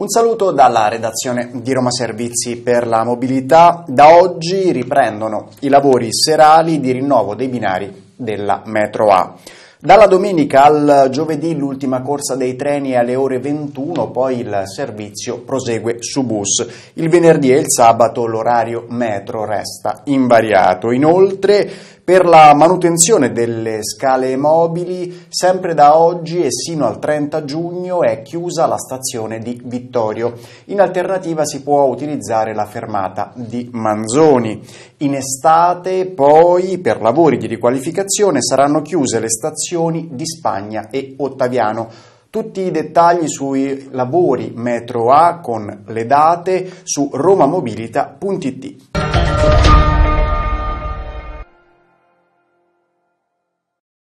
Un saluto dalla redazione di Roma Servizi per la mobilità. Da oggi riprendono i lavori serali di rinnovo dei binari della metro A. Dalla domenica al giovedì l'ultima corsa dei treni è alle ore 21, poi il servizio prosegue su bus. Il venerdì e il sabato l'orario metro resta invariato. Inoltre per la manutenzione delle scale mobili, sempre da oggi e sino al 30 giugno è chiusa la stazione di Vittorio. In alternativa si può utilizzare la fermata di Manzoni. In estate poi per lavori di riqualificazione saranno chiuse le stazioni di Spagna e Ottaviano. Tutti i dettagli sui lavori metro A con le date su romamobilita.it.